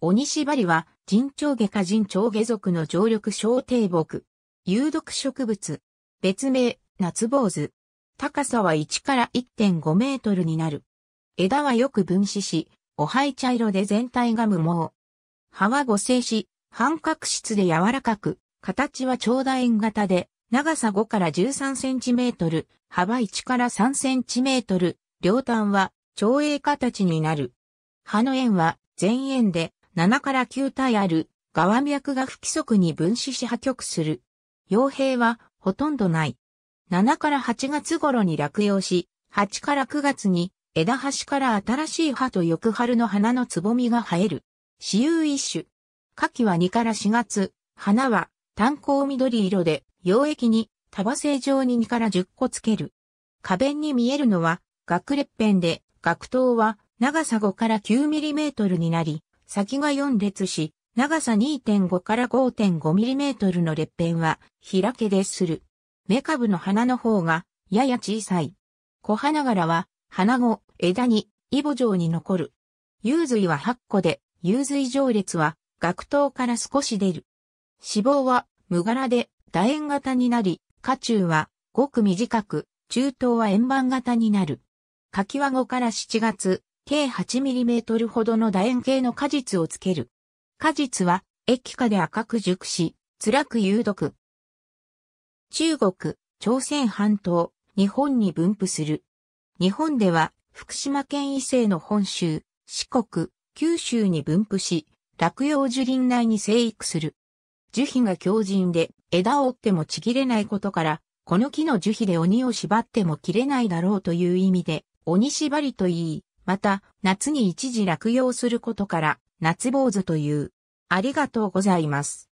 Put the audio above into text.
鬼縛りは、人長下か人長下属の常緑小低木。有毒植物。別名、夏坊主。高さは1から1.5メートルになる。枝はよく分子し、お灰茶色で全体が無毛。葉は五星し、半角質で柔らかく、形は長楕円型で、長さ5から13センチメートル、幅1から3センチメートル、両端は、長鋭形になる。葉の円は、全円で、7から9体ある、側脈が不規則に分子し破局する。傭兵はほとんどない。7から8月頃に落葉し、8から9月に枝端から新しい葉と翌春の花のつぼみが生える。死有一種。夏季は2から4月、花は炭鉱緑色で、溶液に束性状に2から10個つける。花弁に見えるのは、学裂片で、学頭は長さ5から 9mm になり、先が4列し、長さ2.5から5.5ミリメートルの裂片は開けでする。メカブの花の方がやや小さい。小花柄は花後、枝に、イボ状に残る。幽髄は8個で、幽髄上列は学頭から少し出る。脂肪は無柄で楕円型になり、下中はごく短く、中等は円盤型になる。柿は5から7月、計 8mm ほどの楕円形の果実をつける。果実は液化で赤く熟し、辛く有毒。中国、朝鮮半島、日本に分布する。日本では福島県以西の本州、四国、九州に分布し、落葉樹林内に生育する。樹皮が強靭で枝を折ってもちぎれないことから、この木の樹皮で鬼を縛っても切れないだろうという意味で、鬼縛りと言い、また、夏に一時落葉することから、夏坊主という。ありがとうございます。